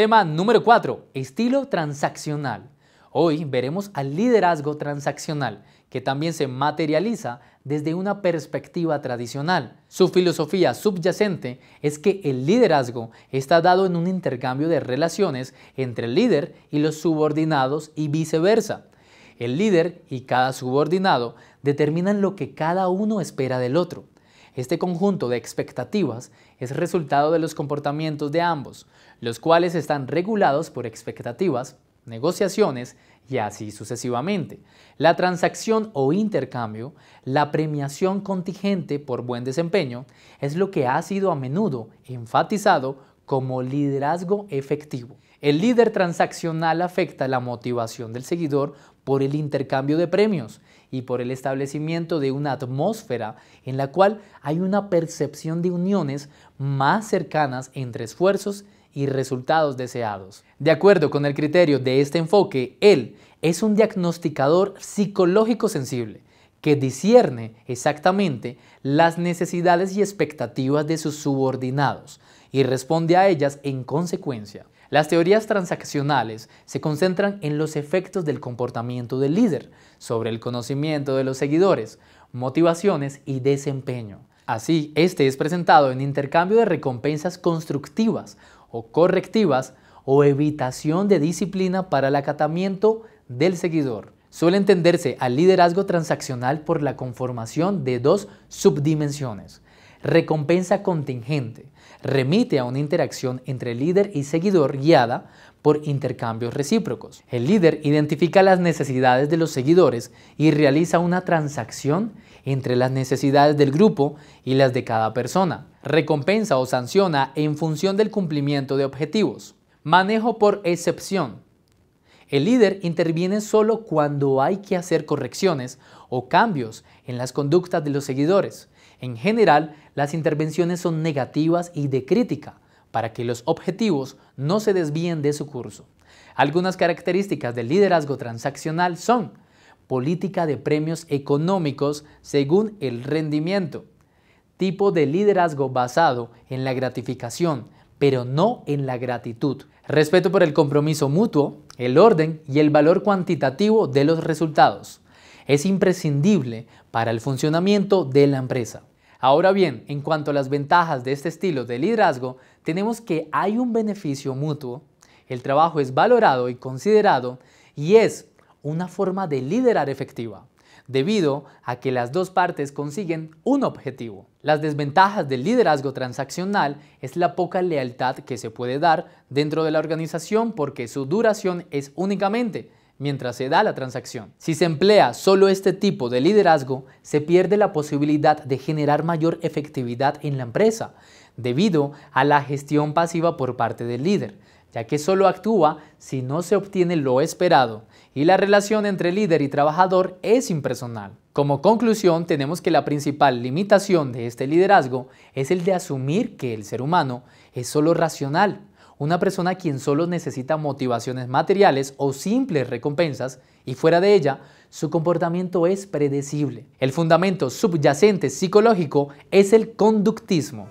Tema número 4. Estilo transaccional. Hoy veremos al liderazgo transaccional, que también se materializa desde una perspectiva tradicional. Su filosofía subyacente es que el liderazgo está dado en un intercambio de relaciones entre el líder y los subordinados y viceversa. El líder y cada subordinado determinan lo que cada uno espera del otro. Este conjunto de expectativas es resultado de los comportamientos de ambos, los cuales están regulados por expectativas, negociaciones y así sucesivamente. La transacción o intercambio, la premiación contingente por buen desempeño, es lo que ha sido a menudo enfatizado como liderazgo efectivo. El líder transaccional afecta la motivación del seguidor por el intercambio de premios y por el establecimiento de una atmósfera en la cual hay una percepción de uniones más cercanas entre esfuerzos y resultados deseados. De acuerdo con el criterio de este enfoque, él es un diagnosticador psicológico sensible que discierne exactamente las necesidades y expectativas de sus subordinados y responde a ellas en consecuencia. Las teorías transaccionales se concentran en los efectos del comportamiento del líder sobre el conocimiento de los seguidores, motivaciones y desempeño. Así, este es presentado en intercambio de recompensas constructivas o correctivas o evitación de disciplina para el acatamiento del seguidor. Suele entenderse al liderazgo transaccional por la conformación de dos subdimensiones, Recompensa contingente remite a una interacción entre líder y seguidor guiada por intercambios recíprocos. El líder identifica las necesidades de los seguidores y realiza una transacción entre las necesidades del grupo y las de cada persona. Recompensa o sanciona en función del cumplimiento de objetivos. Manejo por excepción. El líder interviene solo cuando hay que hacer correcciones o cambios en las conductas de los seguidores en general, las intervenciones son negativas y de crítica, para que los objetivos no se desvíen de su curso. Algunas características del liderazgo transaccional son política de premios económicos según el rendimiento, tipo de liderazgo basado en la gratificación, pero no en la gratitud, respeto por el compromiso mutuo, el orden y el valor cuantitativo de los resultados. Es imprescindible para el funcionamiento de la empresa. Ahora bien, en cuanto a las ventajas de este estilo de liderazgo, tenemos que hay un beneficio mutuo, el trabajo es valorado y considerado y es una forma de liderar efectiva, debido a que las dos partes consiguen un objetivo. Las desventajas del liderazgo transaccional es la poca lealtad que se puede dar dentro de la organización porque su duración es únicamente mientras se da la transacción. Si se emplea solo este tipo de liderazgo, se pierde la posibilidad de generar mayor efectividad en la empresa, debido a la gestión pasiva por parte del líder, ya que solo actúa si no se obtiene lo esperado y la relación entre líder y trabajador es impersonal. Como conclusión, tenemos que la principal limitación de este liderazgo es el de asumir que el ser humano es solo racional una persona quien solo necesita motivaciones materiales o simples recompensas y fuera de ella, su comportamiento es predecible. El fundamento subyacente psicológico es el conductismo.